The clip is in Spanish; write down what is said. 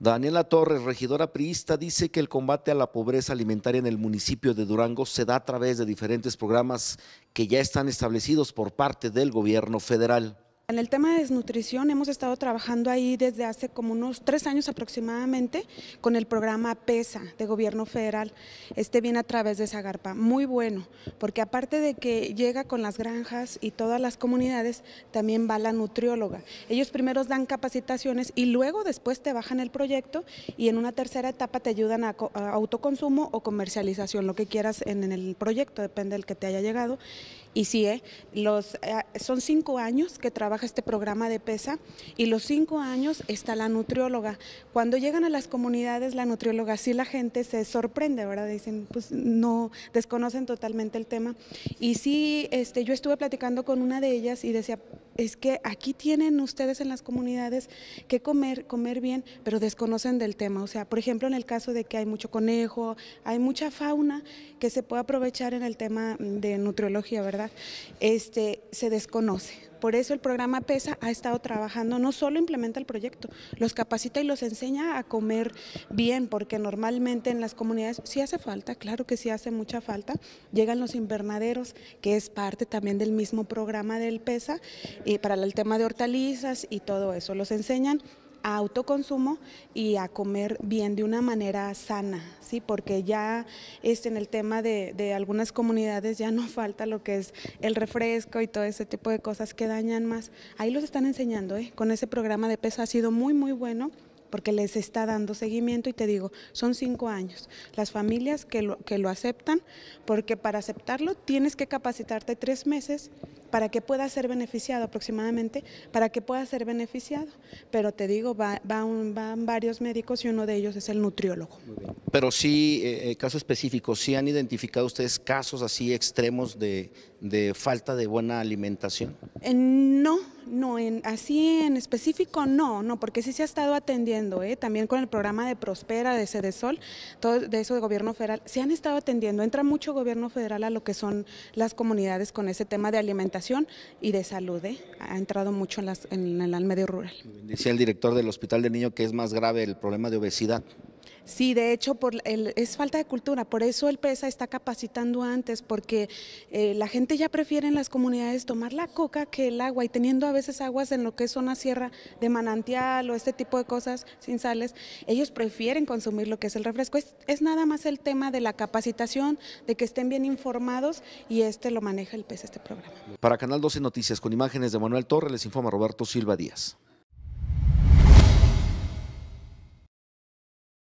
Daniela Torres, regidora priista, dice que el combate a la pobreza alimentaria en el municipio de Durango se da a través de diferentes programas que ya están establecidos por parte del gobierno federal. En el tema de desnutrición hemos estado trabajando ahí desde hace como unos tres años aproximadamente con el programa PESA de gobierno federal. Este viene a través de Zagarpa, muy bueno, porque aparte de que llega con las granjas y todas las comunidades, también va la nutrióloga. Ellos primero dan capacitaciones y luego después te bajan el proyecto y en una tercera etapa te ayudan a, autoconsumo o comercialización, lo que quieras en el proyecto, depende del que te haya llegado. Y Los, eh, son cinco años que trabaja este programa de PESA y los cinco años está la nutrióloga. Cuando llegan a las comunidades, la nutrióloga, sí la gente se sorprende, ¿verdad? Dicen, pues no, desconocen totalmente el tema. Y sí, este, yo estuve platicando con una de ellas y decía, es que aquí tienen ustedes en las comunidades que comer, comer bien, pero desconocen del tema. O sea, por ejemplo, en el caso de que hay mucho conejo, hay mucha fauna que se puede aprovechar en el tema de nutriología, ¿verdad? Este, se desconoce. Por eso el programa PESA ha estado trabajando, no solo implementa el proyecto, los capacita y los enseña a comer bien, porque normalmente en las comunidades si hace falta, claro que sí hace mucha falta. Llegan los invernaderos, que es parte también del mismo programa del PESA, y eh, para el tema de hortalizas y todo eso. Los enseñan a autoconsumo y a comer bien de una manera sana, ¿sí? porque ya este en el tema de, de, algunas comunidades ya no falta lo que es el refresco y todo ese tipo de cosas que dañan más. Ahí los están enseñando, ¿eh? con ese programa de peso ha sido muy, muy bueno porque les está dando seguimiento y te digo, son cinco años. Las familias que lo, que lo aceptan, porque para aceptarlo tienes que capacitarte tres meses para que pueda ser beneficiado aproximadamente, para que pueda ser beneficiado. Pero te digo, va, van varios médicos y uno de ellos es el nutriólogo. Pero sí, eh, eh, caso específico, ¿sí han identificado ustedes casos así extremos de, falta de buena alimentación? Eh, no no, en, así en específico no, no, porque sí se ha estado atendiendo, ¿eh? también con el programa de Prospera, de Cedesol, todo de eso de gobierno federal, se han estado atendiendo, entra mucho gobierno federal a lo que son las comunidades con ese tema de alimentación y de salud, ¿eh? ha entrado mucho en, las, en, el medio rural. Decía el director del Hospital del Niño que es más grave el problema de obesidad. Sí, de hecho por es falta de cultura, por eso el PESA está capacitando antes, porque eh, la gente ya prefiere en las comunidades tomar la coca que el agua y teniendo a veces aguas en lo que es una sierra de manantial o este tipo de cosas sin sales, ellos prefieren consumir lo que es el refresco. Es, nada más el tema de la capacitación, de que estén bien informados y este lo maneja el PESA, este programa. Para Canal 12 Noticias, con imágenes de Manuel Torres, les informa Roberto Silva Díaz.